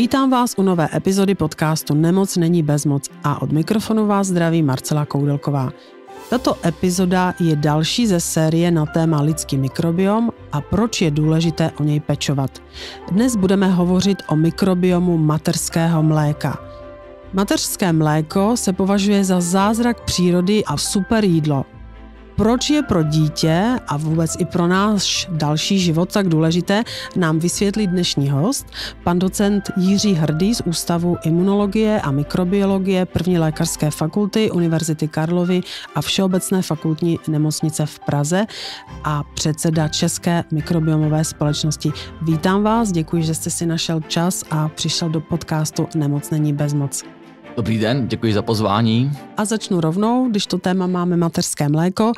Vítám vás u nové epizody podcastu Nemoc není bezmoc a od mikrofonu vás zdraví Marcela Koudelková. Tato epizoda je další ze série na téma lidský mikrobiom a proč je důležité o něj pečovat. Dnes budeme hovořit o mikrobiomu materského mléka. Mateřské mléko se považuje za zázrak přírody a super jídlo proč je pro dítě a vůbec i pro náš další život tak důležité, nám vysvětlí dnešní host, pan docent Jiří Hrdý z Ústavu imunologie a mikrobiologie První lékařské fakulty Univerzity Karlovy a Všeobecné fakultní nemocnice v Praze a předseda České mikrobiomové společnosti. Vítám vás, děkuji, že jste si našel čas a přišel do podcastu Nemoc bez bezmoc. Dobrý den, děkuji za pozvání. A začnu rovnou, když to téma máme mateřské mléko.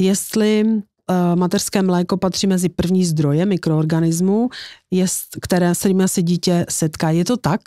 Jestli uh, mateřské mléko patří mezi první zdroje mikroorganismů, jest, které, se kterými se dítě setká. Je to tak?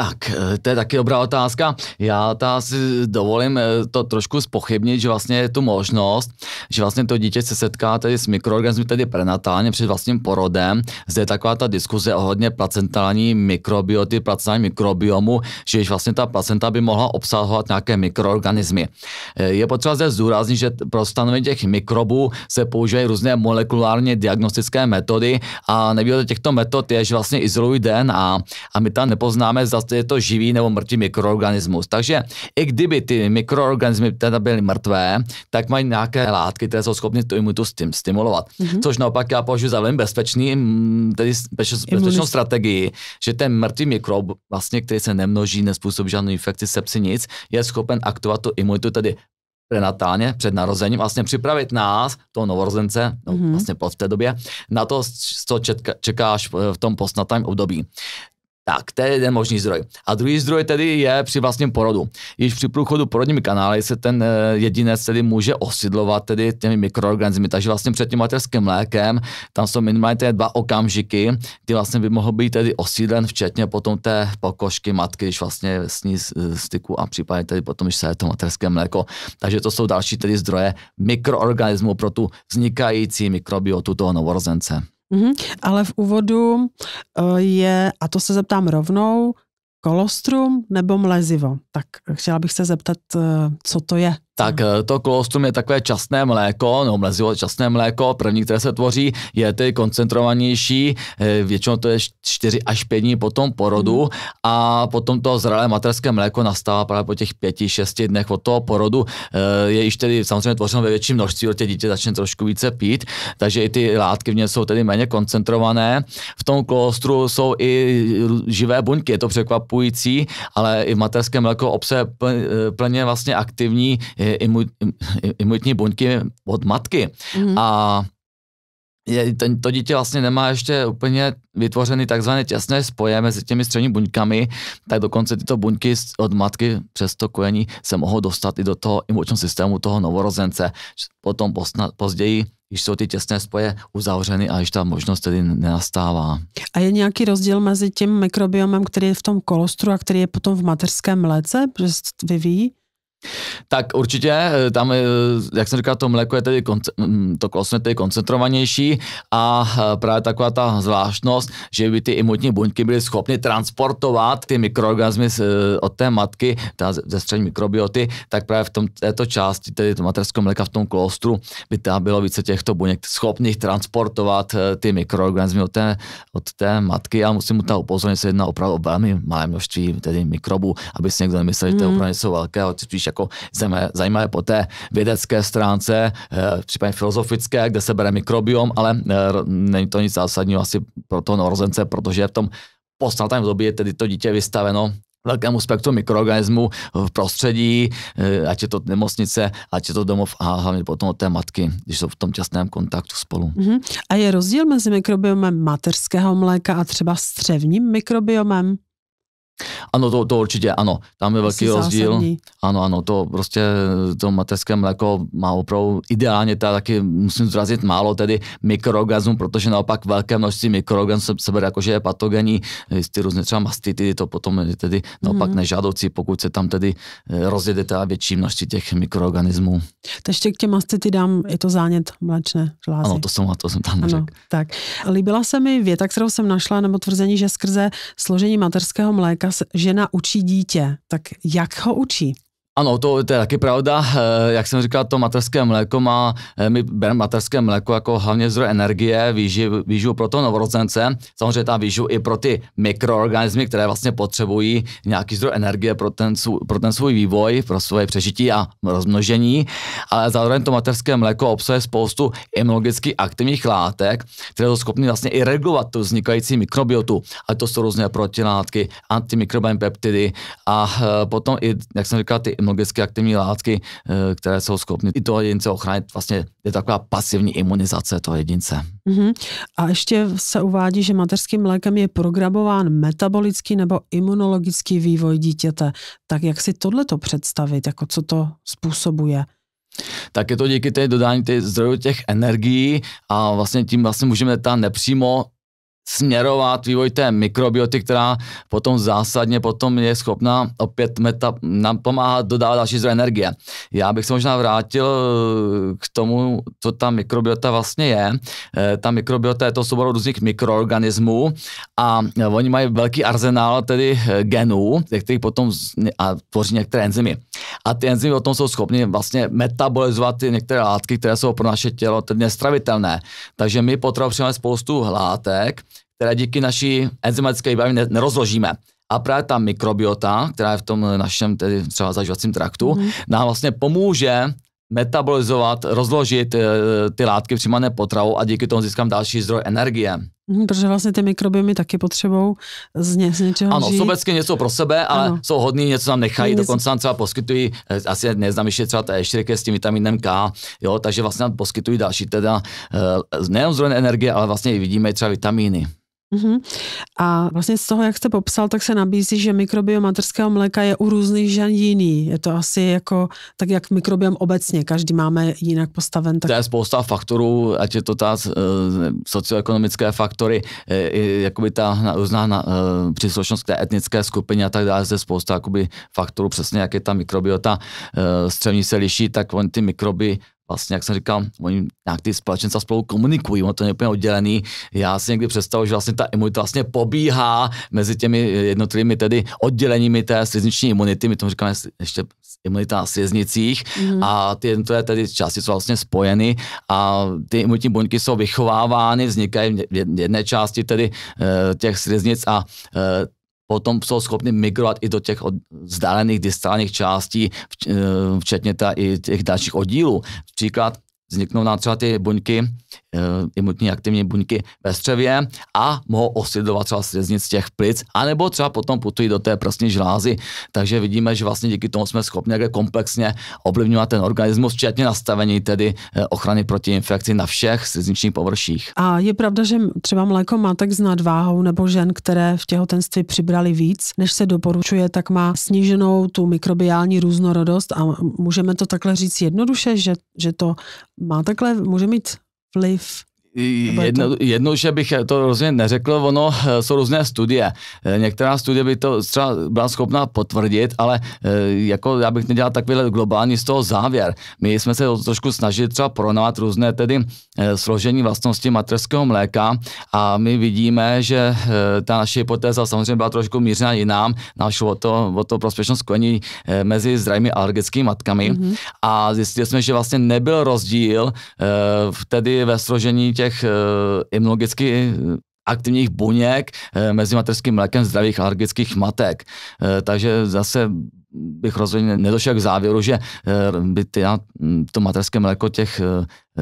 Tak, eh, to je taky dobrá otázka. Já ta si dovolím eh, to trošku spochybnit, že vlastně je tu možnost, že vlastně to dítě se setká tedy s mikroorganismy, tedy prenatálně před vlastním porodem. Zde je taková ta diskuze ohledně placentální mikrobioty, placentální mikrobiomu, že vlastně ta placenta by mohla obsahovat nějaké mikroorganismy. Eh, je potřeba zde zdůraznit, že pro stanovení těch mikrobů se používají různé molekulárně diagnostické metody a nevýhoda těchto metod je, že vlastně izolují DNA a my tam nepoznáme, zda je to živý nebo mrtvý mikroorganismus. Takže i kdyby ty mikroorganismy teda byly mrtvé, tak mají nějaké látky, které jsou schopny tu imunitu stim, stimulovat. Mm-hmm. Což naopak já považuji za velmi bezpečný, mm, tedy bezpeč, bezpečnou strategii, že ten mrtvý mikrob, vlastně, který se nemnoží, nespůsobí žádnou infekci, sepsi, nic, je schopen aktivovat tu imunitu, tedy prenatálně, před narozením, vlastně připravit nás, toho novorozence, no, mm-hmm. vlastně v té době, na to, co čeká, čekáš v tom postnatém období. Tak, to je jeden možný zdroj. A druhý zdroj tedy je při vlastním porodu. Již při průchodu porodními kanály se ten eh, jedinec tedy může osidlovat tedy těmi mikroorganismy. Takže vlastně před tím materským mlékem, tam jsou minimálně tedy dva okamžiky, kdy vlastně by mohl být tedy osídlen, včetně potom té pokožky matky, když vlastně s ní eh, styku a případně tedy potom, když se je to materské mléko. Takže to jsou další tedy zdroje mikroorganismů pro tu vznikající mikrobiotu toho novorozence. Mm-hmm. Ale v úvodu eh, je, a to se zeptám rovnou, kolostrum nebo mlezivo. Tak chtěla bych se zeptat, eh, co to je tak mhm. eh, to kolostrum je takové časné mléko, no mlezivo časné mléko, první, které se tvoří, je ty koncentrovanější, eh, většinou to je 4 až 5 dní po tom porodu mhm. a potom to zralé materské mléko nastává právě po těch 5-6 dnech od toho porodu. Eh, je již tedy samozřejmě tvořeno ve větším množství, protože dítě začne trošku více pít, takže i ty látky v něm jsou tedy méně koncentrované. V tom kolostru jsou i živé buňky, je to překvapující, ale i materské mléko obsahuje plně vlastně aktivní imunitní buňky od matky. Mm. A je, to, to dítě vlastně nemá ještě úplně vytvořený takzvané těsné spoje mezi těmi střední buňkami, tak dokonce tyto buňky od matky přes to kojení se mohou dostat i do toho imunitního systému toho novorozence. Potom posna, později když jsou ty těsné spoje uzavřeny a již ta možnost tedy nenastává. A je nějaký rozdíl mezi tím mikrobiomem, který je v tom kolostru a který je potom v mateřském mléce, že se vyvíjí? Tak určitě, eh, tam, eh, jak jsem říkal, to mléko je tedy, mm, mm, to klosno tedy koncentrovanější a eh, právě taková ta zvláštnost, že by ty imunitní buňky byly schopny transportovat ty mikroorganismy od té matky, ta ze střední mikrobioty, tak právě v tom, této části, tedy to materského mléka v tom klostru, by tam bylo více těchto buněk schopných transportovat ty mikroorganismy od té, od té matky a musím mu tam upozornit, se jedná opravdu o velmi malé množství tedy mikrobů, aby si někdo nemyslel, že to je hmm. opravdu něco velkého, spíš jako zajímavé po té vědecké stránce, eh, případně filozofické, kde se bere mikrobiom, ale eh, není to nic zásadního asi pro toho norozence, protože v tom postnatém době je tedy to dítě vystaveno velkému spektru mikroorganismů v prostředí, eh, ať je to nemocnice, ať je to domov a hlavně potom od té matky, když jsou v tom těsném kontaktu spolu. Mm-hmm. A je rozdíl mezi mikrobiomem mateřského mléka a třeba střevním mikrobiomem? Ano, to, to určitě, ano. Tam je velký rozdíl. Zásadní. Ano, ano, to prostě to mateřské mléko má opravdu ideálně, teda taky musím zdrazit málo tedy mikroorganismů, protože naopak velké množství mikroorganismů se, se bere jako, že je patogení, ty různé třeba mastity, to potom je tedy naopak mm. nežádoucí, pokud se tam tedy eh, rozjede teda větší množství těch mikroorganismů. Takže ještě k těm mastity dám, je to zánět mléčné žlázy. Ano, to jsem, to jsem tam řekl. Tak. Líbila se mi věta, kterou jsem našla, nebo tvrzení, že skrze složení materského mléka žena učí dítě, tak jak ho učí? Ano, to, to je taky pravda. Eh, jak jsem říkal, to materské mléko má, eh, my bereme materské mléko jako hlavně zdroj energie, výživu, pro toho novorozence, samozřejmě tam výživu i pro ty mikroorganismy, které vlastně potřebují nějaký zdroj energie pro ten, pro ten svůj vývoj, pro svoje přežití a rozmnožení, ale zároveň to materské mléko obsahuje spoustu imunologicky aktivních látek, které jsou schopny vlastně i regulovat tu vznikající mikrobiotu, a to jsou různé protilátky, antimikrobiální peptidy a eh, potom i, jak jsem říkal, ty imunologicky aktivní látky, eh, které jsou schopny i toho jedince ochránit. Vlastně je taková pasivní imunizace toho jedince. Mm-hmm. A ještě se uvádí, že mateřským mlékem je programován metabolický nebo imunologický vývoj dítěte. Tak jak si tohle to představit, jako co to způsobuje? tak je to díky té dodání té zdrojů těch energií a vlastně tím vlastně můžeme ta nepřímo směrovat vývoj té mikrobioty, která potom zásadně potom je schopná opět meta, nám pomáhat dodávat další zdroje energie. Já bych se možná vrátil eh, k tomu, co ta mikrobiota vlastně je. Eh, ta mikrobiota je to soubor různých mikroorganismů a eh, oni mají velký arzenál tedy genů, který potom a tvoří některé enzymy. A ty enzymy o tom jsou schopny vlastně metabolizovat ty některé látky, které jsou pro naše tělo tedy nestravitelné. Takže my potřebujeme spoustu látek, které díky naší enzymatické výbavě nerozložíme. A právě ta mikrobiota, která je v tom našem tedy třeba zažívacím traktu, mm. nám vlastně pomůže metabolizovat, rozložit eh, ty látky přijímané potravou a díky tomu získám další zdroj energie. Mhm, protože vlastně ty mikrobiomy taky potřebují z, ně, z něčeho Ano, žít. sobecky něco pro sebe, ale ano. jsou hodní, něco nám nechají, něco... dokonce nám třeba poskytují, eh, asi neznám ještě třeba ta ještě s tím vitaminem K, jo, takže vlastně nám poskytují další teda eh, nejen zdroj energie, ale vlastně i vidíme třeba vitamíny. Uhum. A vlastně z toho, jak jste popsal, tak se nabízí, že mikrobiom materského mléka je u různých žen jiný. Je to asi jako, tak jak mikrobiom obecně, každý máme jinak postaven. Tak... To je spousta faktorů, ať je to ta e, socioekonomické faktory, e, jakoby ta různá na, e, příslušnost k té etnické skupině a tak dále, zde spousta jakoby, faktorů, přesně jak je ta mikrobiota e, střevní se liší, tak on ty mikroby vlastně, jak jsem říkal, oni nějak ty společenstva spolu komunikují, ono to je úplně oddělený. Já si někdy představuji, že vlastně ta imunita vlastně pobíhá mezi těmi jednotlivými tedy odděleními té slizniční imunity, my tomu říkáme ještě imunita na sliznicích mm. a ty jednotlivé tedy části jsou vlastně spojeny a ty imunitní buňky jsou vychovávány, vznikají v jedné části tedy eh, těch sliznic a eh, potom jsou schopni migrovat i do těch vzdálených, distálních částí, eh, včetně i těch dalších oddílů. Příklad vzniknou nám třeba ty buňky, eh, imunitní aktivní buňky ve střevě a mohou osidovat třeba sliznic těch plic, anebo třeba potom putují do té prsní žlázy. Takže vidíme, že vlastně díky tomu jsme schopni jak komplexně ovlivňovat ten organismus, včetně nastavení tedy eh, ochrany proti infekci na všech slizničních površích. A je pravda, že třeba mléko má tak s nadváhou nebo žen, které v těhotenství přibrali víc, než se doporučuje, tak má sníženou tu mikrobiální různorodost a můžeme to takhle říct jednoduše, že, že to má takhle, může mít vliv Jedno, jedno, že bych to rozhodně neřekl, ono eh, jsou různé studie. Eh, některá studie by to třeba byla schopná potvrdit, ale eh, jako já bych nedělal takovýhle globální z toho závěr. My jsme se trošku snažili třeba porovnávat různé tedy složení vlastnosti materského mléka a my vidíme, že ta naše hypotéza samozřejmě byla trošku mířena jinám, našlo o to, o to prospěšnost kojení mezi zdravými alergickými matkami mm-hmm. a zjistili jsme, že vlastně nebyl rozdíl tedy ve složení těch eh, imunologicky eh, aktivních buněk eh, mezi materským mlékem zdravých alergických matek. Takže zase bych rozhodně nedošel k závěru, že by ty, to materské mléko těch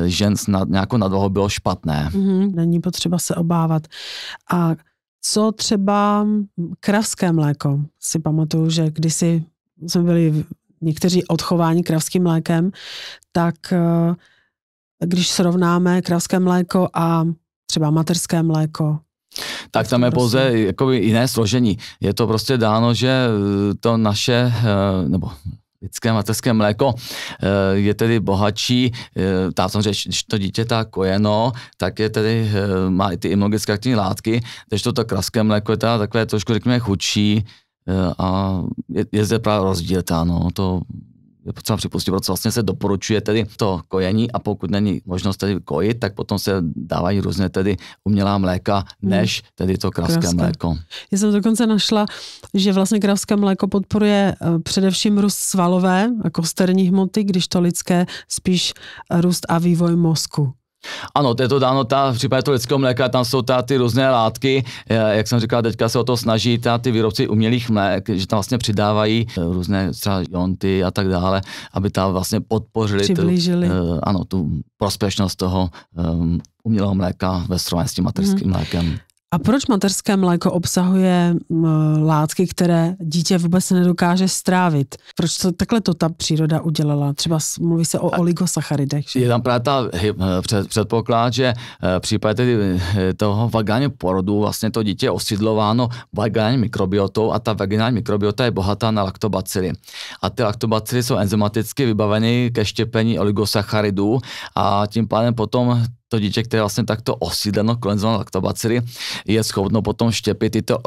žen snad nějakou nadvahu bylo špatné. Mm-hmm, není potřeba se obávat. A co třeba kravské mléko? Si pamatuju, že kdysi jsme byli někteří odchováni kravským mlékem, tak uh, když srovnáme kravské mléko a třeba materské mléko, tak tam je pouze jakoby jiné složení. Je to prostě dáno, že eh, to naše, eh, nebo lidské mateřské mléko eh, je tedy bohatší, tá samozřejmě, když to dítě tak kojeno, tak je tedy, má i ty imunologické aktivní látky, takže toto kravské mléko je teda takové trošku, řekněme, chudší a je, je zde právě rozdíl, tá, no, to je potřeba připustit, protože vlastně se doporučuje tedy to kojení a pokud není možnost tedy kojit, tak potom se dávají různé tedy umělá mléka, hmm. než tedy to kravské, Kraska. mléko. Já jsem dokonce našla, že vlastně kravské mléko podporuje eh, především růst svalové a kosterní hmoty, když to lidské spíš růst a vývoj mozku. Ano, to je to dáno, ta, v případě toho lidského mléka, tam jsou ta, ty různé látky, eh, jak jsem říkal, teďka se o to snaží ta, ty výrobci umělých mlék, že tam vlastně přidávají eh, různé třeba jonty a tak dále, aby tam vlastně podpořili tu, eh, ano, tu prospěšnost toho um, umělého mléka ve srovnání s tím materským hmm. mlékem. A proč materské mléko obsahuje látky, které dítě vůbec nedokáže strávit? Proč to, takhle to ta příroda udělala? Třeba mluví se o oligosacharidech. Že? Je tam právě ta eh, předpoklad, že eh, v případě eh, toho vagálního porodu vlastně to dítě je osidlováno vagální mikrobiotou a ta vaginální mikrobiota je bohatá na laktobacily. A ty laktobacily jsou enzymaticky vybaveny ke štěpení oligosacharidů a tím pádem potom to dítě, které je vlastně takto osídleno kolenzovanou laktobaciry, je schopno potom štěpit tyto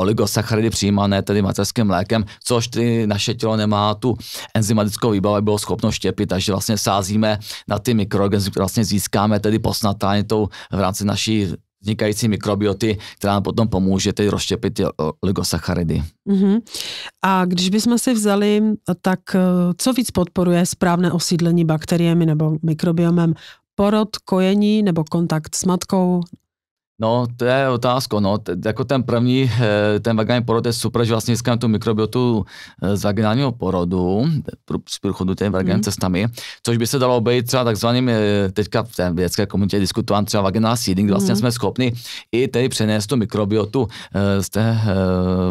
oligosacharidy přijímané tedy materským mlékem, což ty naše tělo nemá tu enzymatickou výbavu, aby bylo schopno štěpit, takže vlastně sázíme na ty mikroorganismy, které vlastně získáme tedy tou v rámci naší vznikající mikrobioty, která nám potom pomůže teď rozštěpit ty oligosacharidy. Uh-huh. Mhm. A když bychom si vzali, tak eh, co víc podporuje správné osídlení bakteriemi nebo mikrobiomem? porod, kojení nebo kontakt s matkou No, to je otázka, no. jako ten první, eh, ten vaginální porod je super, že vlastně získáme tu mikrobiotu eh, z vaginálního porodu, eh, z průchodu té vaginální hmm. cestami, což by se dalo obejít třeba takzvaným, teďka v té vědecké komunitě diskutován třeba vaginální seeding, kdy vlastně mm. jsme schopni i tedy přenést tu mikrobiotu z té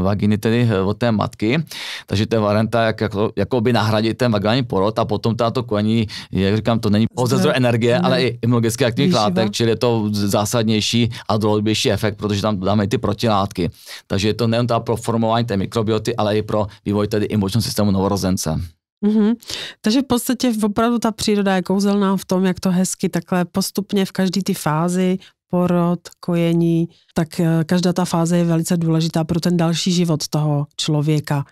vaginy, tedy od té matky. Takže to je varianta, jak, jako, jako by nahradit ten vaginální porod a potom tato kojení, jak říkám, to není pouze zdroj energie, ne. Mhm. ale i imunologicky aktivních látek, čili je to zásadnější a a dlouhodobější efekt, protože tam dáme i ty protilátky. Takže je to nejen ta pro formování té mikrobioty, ale i pro vývoj tedy imunitního systému novorozence. Mm-hmm. Takže v podstatě opravdu ta příroda je kouzelná v tom, jak to hezky takhle postupně v každé ty fázi porod, kojení, tak eh, každá ta fáze je velice důležitá pro ten další život toho člověka.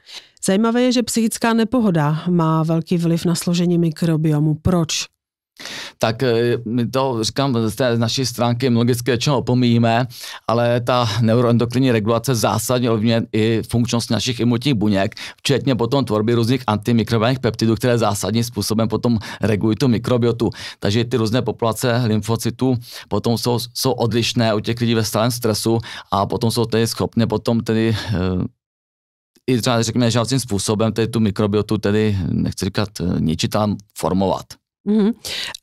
Zajímavé je, že psychická nepohoda má velký vliv na složení mikrobiomu. Proč? tak eh, my to říkám z té naší stránky logické, většinou opomíjíme, ale ta neuroendokrinní regulace zásadně ovlivňuje i funkčnost našich imunitních buněk, včetně potom tvorby různých antimikrobiálních peptidů, které zásadním způsobem potom regulují tu mikrobiotu. Takže ty různé populace lymfocytů potom jsou, jsou odlišné u těch lidí ve stálém stresu a potom jsou tedy schopné potom tedy eh, i třeba řekněme žádným způsobem tedy tu mikrobiotu tedy, nechci říkat eh, ničit, ale formovat. Mm-hmm.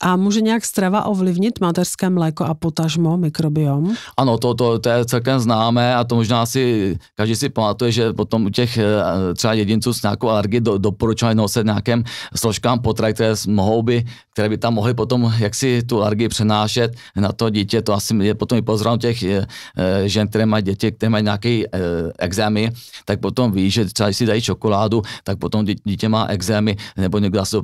A může nějak strava ovlivnit mateřské mléko a potažmo, mikrobiom? Ano, to, to, to je celkem známé a to možná si každý si pamatuje, že potom u těch eh, třeba jedinců s nějakou alergii do, doporučují nosit nějakým složkám potravy, které mohou by, které by tam mohly potom jak si tu alergii přenášet na to dítě. To asi je potom i pozorám těch eh, eh, žen, které mají děti, které mají nějaké exémy, tak potom ví, že třeba když si dají čokoládu, tak potom dítě má exémy, nebo někdo asi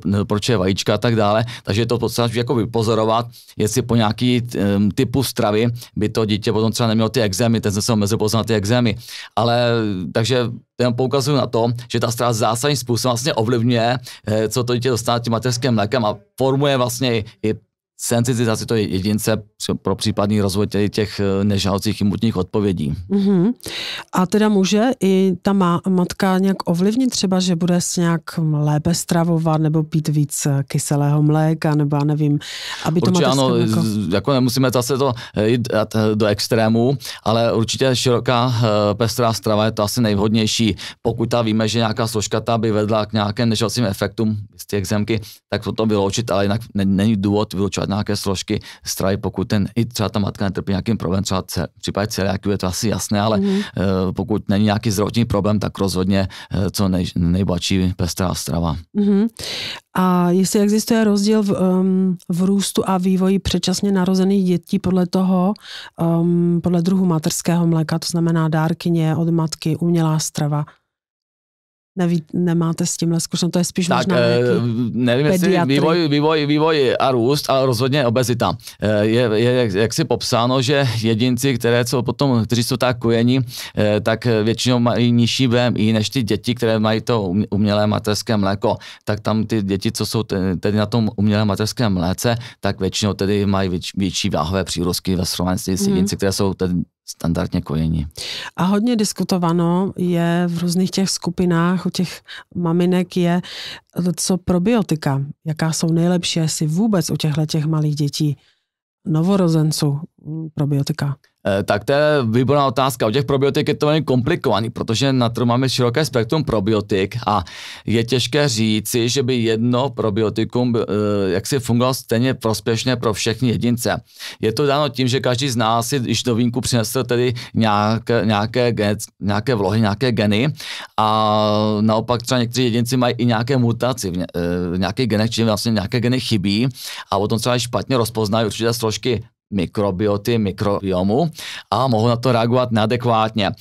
vajíčka a tak dále takže je to potřeba jako vypozorovat, jestli po nějaký um, typu stravy by to dítě potom třeba nemělo ty exémy, ten se na ty exémy. Ale takže jenom poukazuju na to, že ta strava zásadním způsobem vlastně ovlivňuje, eh, co to dítě dostane tím mateřským mlékem a formuje vlastně i to je jedince pro případný rozvoj těch eh, nežádoucích imunitních odpovědí. Mm-hmm. A teda může i ta má, matka nějak ovlivnit třeba, že bude s nějak lépe stravovat nebo pít víc eh, kyselého mléka, nebo já nevím, aby to mateřské ano, jako... jako nemusíme zase to eh, jít do extrému, ale určitě široká pestrá strava je to asi nejvhodnější. Pokud ta víme, že nějaká ta by vedla k nějakým nežádoucím efektům z těch zemky, tak to, to vyloučit, ale jinak není důvod vyloučovat nějaké složky stravy, pokud ten i třeba ta matka netrpí nějakým problémem, třeba cel, v případě celiaku je to asi jasné, ale mm-hmm. pokud není nějaký zdravotní problém, tak rozhodně eh, co nej, nejbohatší pestrá strava. Mm-hmm. A jestli existuje rozdíl v, um, v růstu a vývoji předčasně narozených dětí podle toho, um, podle druhu materského mléka, to znamená dárkyně od matky, umělá strava, neví, nemáte s tímhle zkušenost, to je spíš tak, možná eh, nevím, jestli vývoj, vývoj, vývoj a růst, ale rozhodně obezita. Eh, je, je jak, jak si popsáno, že jedinci, které jsou potom, kteří jsou tak kujení, eh, tak většinou mají nižší BMI než ty děti, které mají to umělé mateřské mléko. Tak tam ty děti, co jsou tedy na tom umělé materské mléce, tak většinou tedy mají větší váhové přírůstky ve srovnání s mhm. jedinci, mm. které jsou tedy standardně kojení. A hodně diskutováno je v různých těch skupinách u těch maminek je, co probiotika, jaká jsou nejlepší, jestli vůbec u těchto těch malých dětí novorozenců mm, probiotika. Eh, tak to je výborná otázka. U těch probiotik je to velmi komplikovaný, protože na trhu máme široké spektrum probiotik a je těžké říci, že by jedno probiotikum eh, jak si fungovalo stejně prospěšně pro všechny jedince. Je to dáno tím, že každý z nás si již do vínku přinesl tedy nějaké, nějaké, genet, nějaké vlohy, nějaké geny a naopak třeba někteří jedinci mají i nějaké mutaci v, ně, v eh, nějakých genech, čili vlastně nějaké geny chybí a potom třeba špatně rozpoznají určité složky mikrobioty, mikrobiomu a mohou na to reagovat neadekvátně. E,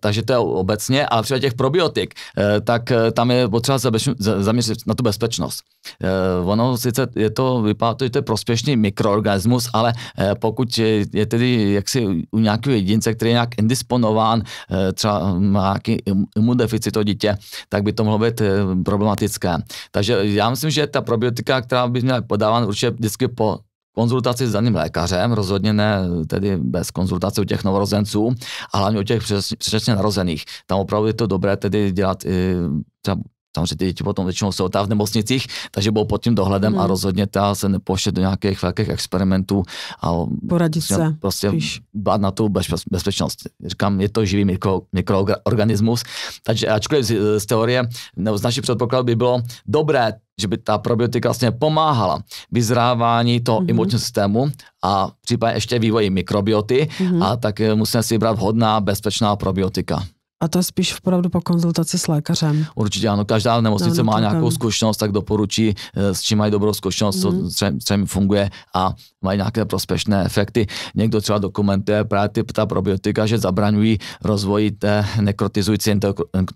takže to je obecně. A třeba těch probiotik, e, tak e, tam je potřeba zaměřit na tu bezpečnost. E, ono sice je to, vypadá to, že to je prospěšný mikroorganismus, ale e, pokud je, je tedy jaksi u nějakého jedince, který je nějak indisponován, e, třeba má nějaký imunodeficit to dítě, tak by to mohlo být e, problematické. Takže já myslím, že ta probiotika, která by měla podávána určitě vždycky po konzultaci s daným lékařem, rozhodně ne tedy bez konzultace u těch novorozenců a hlavně u těch přesně narozených. Tam opravdu je to dobré tedy dělat i třeba Samozřejmě ty děti potom většinou jsou v nemocnicích, takže byl pod tím dohledem hmm. a mhm. rozhodně ta se nepošle do nějakých velkých experimentů a poradit prostě se. Prostě spíš. Bát na tu bezpečnost. Říkám, je to živý mikro, mikroorganismus, takže ačkoliv z, z teorie nebo z naší předpokladu by bylo dobré že by ta probiotika vlastně pomáhala vyzrávání toho mm-hmm. imunitního systému a případně ještě vývoji mikrobioty mm-hmm. a tak musíme si vybrat vhodná bezpečná probiotika. A to je spíš opravdu po konzultaci s lékařem. Určitě ano, každá nemocnice no, má nějakou zkušenost, tak doporučí, eh, s čím mají dobrou zkušenost, mm. co mhm. třeba funguje a mají nějaké prospešné efekty. Někdo třeba dokumentuje právě ty, ta probiotika, že zabraňují rozvoji té nekrotizující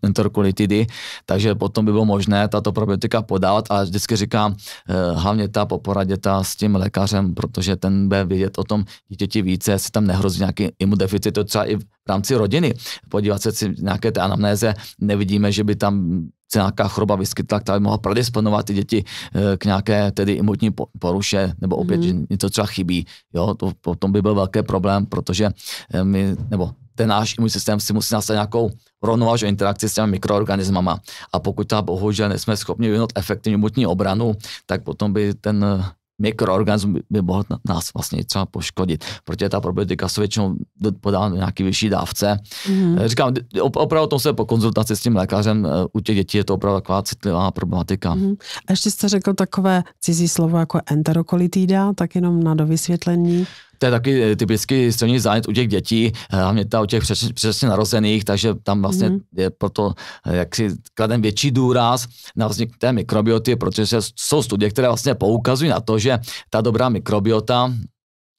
interkulitidy, takže potom by bylo možné tato probiotika podávat, ale vždycky říkám, eh, hlavně ta po poradě ta s tím lékařem, protože ten bude vědět o tom dítěti více, jestli tam nehrozí nějaký imudeficit, to třeba i rámci rodiny, podívat se si nějaké té anamnéze, nevidíme, že by tam se nějaká choroba vyskytla, která by mohla predisponovat ty děti eh, k nějaké tedy imunitní poruše, nebo opět, mm. že něco třeba chybí. Jo, to potom by byl velký problém, protože eh, my, nebo ten náš imunitní systém si musí nastavit nějakou rovnovážu interakci s těmi mikroorganismama. A pokud ta bohužel nesme schopni vyvinout efektivní imunitní obranu, tak potom by ten eh, mikroorganismus by mohl nás vlastně třeba poškodit. Protože ta probiotika jsou většinou do nějaký vyšší dávce. Mm-hmm. Říkám, opravdu to se po konzultaci s tím lékařem eh, u těch dětí je to opravdu taková citlivá problematika. Mm-hmm. A ještě jste řekl takové cizí slovo jako enterokolitída, tak jenom na dovysvětlení. To je taky eh, typicky silný zánět u těch dětí, eh, hlavně ta u těch přesně narozených, takže tam vlastně mm je proto eh, jak si kladem větší důraz na vznik té mikrobioty, protože jsou studie, které vlastně poukazují na to, že ta dobrá mikrobiota,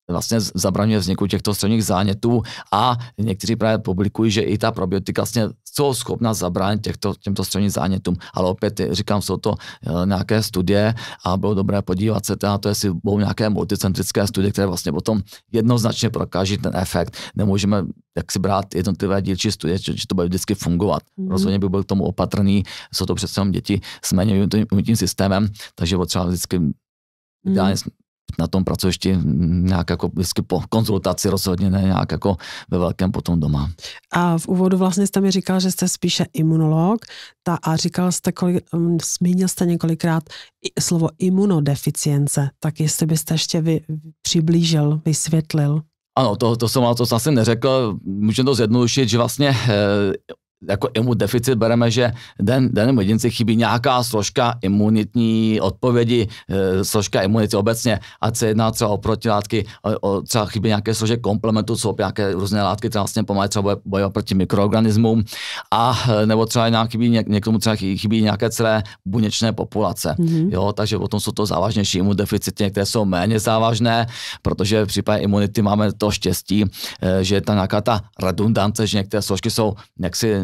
vlastně zabraňuje vzniku těchto střevních zánětů a někteří právě publikují, že i ta probiotika vlastně jsou schopna zabránit těchto, těmto střevním zánětům. Ale opět říkám, jsou to e, nějaké studie a bylo dobré podívat se na to, jestli budou nějaké multicentrické studie, které vlastně potom jednoznačně prokáží ten efekt. Nemůžeme jak si brát jednotlivé dílčí studie, že, že to bude vždycky fungovat. Mm. Rozhodně bych byl k tomu opatrný, jsou to přece děti s méně systémem, takže potřeba vždycky mhm. ideálně hmm na tom pracovišti nějak jako vždycky po konzultaci rozhodně, ne nějak jako ve velkém potom doma. A v úvodu vlastně jste mi říkal, že jste spíše imunolog ta, a říkal jste, kolik, mm, zmínil jste několikrát slovo imunodeficience, tak jestli byste ještě vy, přiblížil, vysvětlil. Ano, to, to jsem to jsem asi neřekl. Můžeme to zjednodušit, že vlastně e, jako imu deficit bereme, že den, daném jedinci chybí nějaká složka imunitní odpovědi, e, složka imunity obecně, ať se jedná třeba o protilátky, o, o, třeba chybí nějaké složky komplementu, jsou nějaké různé látky, které vlastně pomáhají třeba bojovat proti mikroorganismům, a eh, nebo třeba nějak chybí, něk, někomu třeba chybí nějaké celé buněčné populace. Mm-hmm. Jo, takže potom jsou to závažnější imunodeficity, některé jsou méně závažné, protože v případě imunity máme to štěstí, e, že je tam nějaká ta redundance, že některé složky jsou jaksi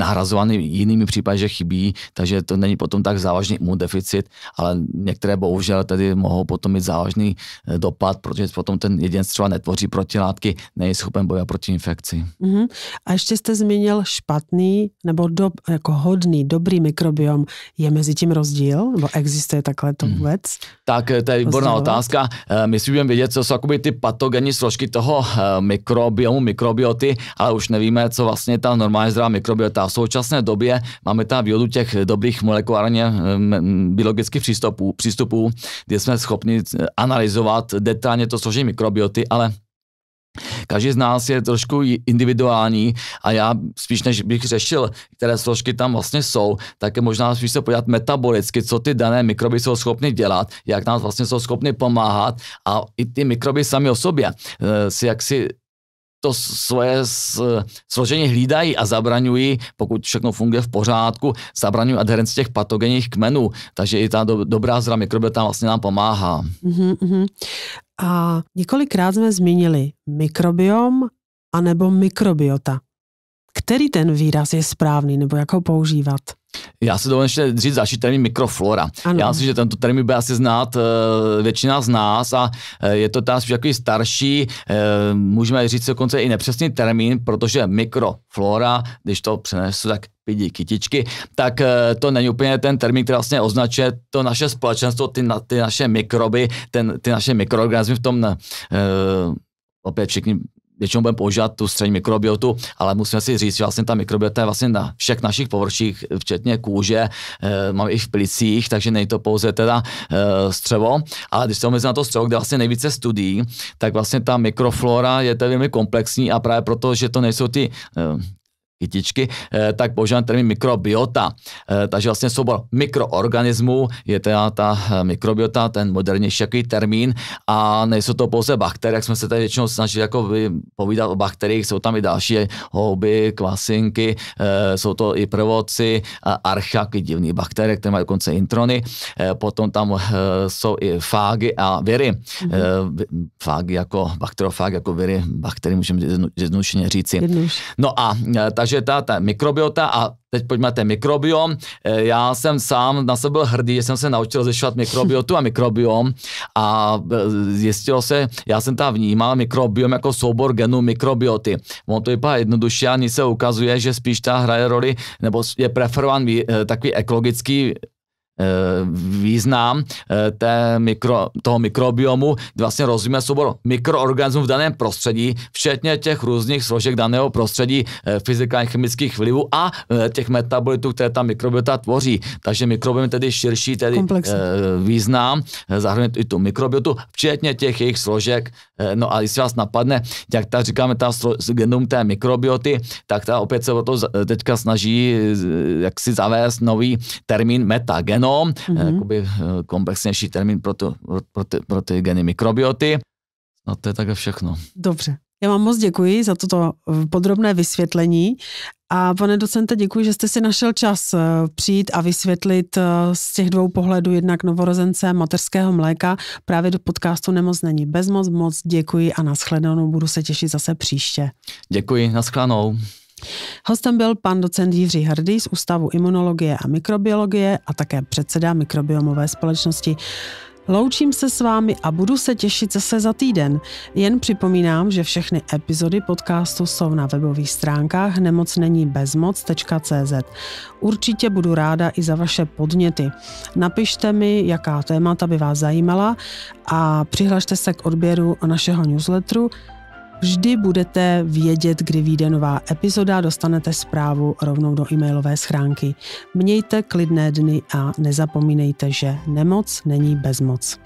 nahrazovaný jinými případy, že chybí, takže to není potom tak závažný mu deficit, ale některé bohužel tedy mohou potom mít závažný eh, dopad, protože potom ten jeden třeba netvoří protilátky, není schopen bojovat proti infekci. Uh-huh. A ještě jste zmínil špatný nebo do, jako hodný, dobrý mikrobiom. Je mezi tím rozdíl? Nebo existuje takhle to mhm. vůbec? Uh-huh. Tak eh, to je výborná otázka. Eh, my si budeme vědět, co jsou ty patogenní složky toho mikrobiomu, mikrobioty, ale už nevíme, co vlastně ta normálně zdravá mikrobiota v současné době máme tam výhodu těch dobrých molekulárně eh, biologických přístupů, přístupů, kde jsme schopni eh, analyzovat detailně to složení mikrobioty, ale Každý z nás je trošku individuální a já spíš než bych řešil, které složky tam vlastně jsou, tak je možná spíš se podívat metabolicky, co ty dané mikroby jsou schopny dělat, jak nám vlastně jsou schopny pomáhat a i ty mikroby sami o sobě eh, si jaksi to svoje složení hlídají a zabraňují, pokud všechno funguje v pořádku, zabraňují adherenci těch patogenních kmenů. Takže i ta do, dobrá zra mikrobiota vlastně nám pomáhá. Uh-huh. A několikrát jsme zmínili mikrobiom anebo mikrobiota který ten výraz je správný nebo jak ho používat? Já si dovolím ještě říct další termín mikroflora. Ano. Já myslím, že tento termín bude asi znát e, většina z nás a e, je to tam spíš takový starší, e, můžeme říct dokonce i nepřesný termín, protože mikroflora, když to přenesu, tak pidi kytičky, tak to není úplně ten termín, který vlastně označuje to naše společenstvo, ty, na, ty naše mikroby, ten, ty naše mikroorganismy v tom opět všichni většinou budeme používat tu střední mikrobiotu, ale musíme si říct, že vlastně ta mikrobiota je vlastně na všech našich površích, včetně kůže, e, eh, máme i v plicích, takže není to pouze teda e, střevo, ale když se omezíme na to střevo, kde vlastně nejvíce studií, tak vlastně ta mikroflora je tedy velmi komplexní a právě proto, že to nejsou ty e, kytičky, eh, tak používáme termín mikrobiota. Eh, takže vlastně soubor mikroorganismů je teda ta eh, mikrobiota, ten modernější jaký termín a nejsou to pouze bakterie, jak jsme se tady většinou snažili jako povídat o bakteriích, jsou tam i další houby, kvasinky, jsou to i prvoci, archaky, divné bakterie, které mají dokonce introny, potom tam jsou i fágy a viry. Mm-hmm. Fágy jako bakterofág jako viry, bakterie můžeme zjednodušeně říci. No a takže takže ta, ta mikrobiota a teď pojďme ten mikrobiom. Eh, já jsem sám na sebe byl hrdý, že jsem se naučil zešovat mikrobiotu a mikrobiom a eh, zjistilo se, já jsem tam vnímal mikrobiom jako soubor genů mikrobioty. On to vypadá jednoduše a se ukazuje, že spíš ta hraje roli, nebo je preferovan eh, takový ekologický Eh, význam eh, té mikro, toho mikrobiomu, kdy vlastně rozumíme soubor mikroorganismů v daném prostředí, včetně těch různých složek daného prostředí, eh, fyzikálních, chemických vlivů a těch metabolitů, které ta mikrobiota tvoří. Takže mikrobiom je tedy širší tedy Komplexní. význam, zahrnuje i tu mikrobiotu, včetně těch jejich složek. No a jestli vás napadne, jak tak říkáme, ta genom té mikrobioty, tak ta opět se o to teďka snaží jak si zavést nový termín metagenom, genom, mm-hmm. Eh, jakoby eh, komplexnější termín pro, tu, pro, ty, pro ty geny mikrobioty. No to je také všechno. Dobře. Já vám moc děkuji za toto eh, podrobné vysvětlení a pane docente, děkuji, že jste si našel čas přijít a vysvětlit z těch dvou pohledů jednak novorozence mateřského mléka právě do podcastu Nemoc není bezmoc. Moc děkuji a naschledanou. Budu se těšit zase příště. Děkuji, naschledanou. Hostem byl pan docent Jiří Hrdý z Ústavu imunologie a mikrobiologie a také předseda mikrobiomové společnosti. Loučím se s vámi a budu se těšit zase za týden. Jen připomínám, že všechny epizody podcastu jsou na webových stránkách nemocnení bezmoc.cz. Určitě budu ráda i za vaše podněty. Napište mi, jaká témata by vás zajímala a přihlašte se k odběru našeho newsletteru Vždy budete vědět, kdy vyjde nová epizoda, dostanete zprávu rovnou do e-mailové schránky. Mějte klidné dny a nezapomínejte, že nemoc není bezmoc.